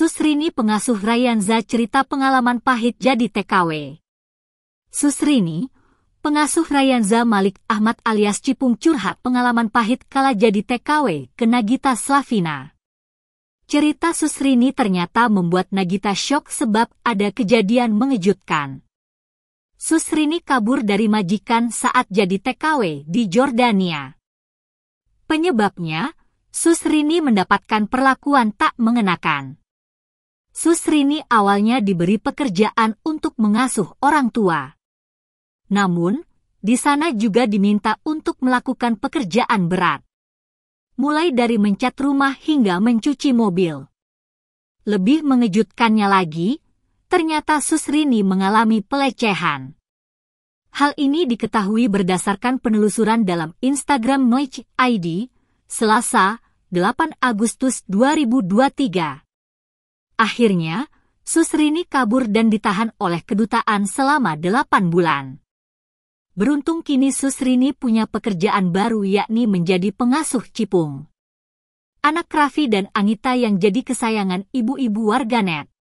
Susrini pengasuh Ryanza cerita pengalaman pahit jadi TKW. Susrini, pengasuh Ryanza Malik Ahmad alias Cipung curhat pengalaman pahit kala jadi TKW ke Nagita Slavina. Cerita Susrini ternyata membuat Nagita shock sebab ada kejadian mengejutkan. Susrini kabur dari majikan saat jadi TKW di Jordania. Penyebabnya, Susrini mendapatkan perlakuan tak mengenakan. Susrini awalnya diberi pekerjaan untuk mengasuh orang tua. Namun, di sana juga diminta untuk melakukan pekerjaan berat. Mulai dari mencat rumah hingga mencuci mobil. Lebih mengejutkannya lagi, ternyata Susrini mengalami pelecehan. Hal ini diketahui berdasarkan penelusuran dalam Instagram Noich ID, Selasa, 8 Agustus 2023. Akhirnya, Susrini kabur dan ditahan oleh kedutaan selama delapan bulan. Beruntung kini Susrini punya pekerjaan baru yakni menjadi pengasuh cipung. Anak Raffi dan Anita yang jadi kesayangan ibu-ibu warganet.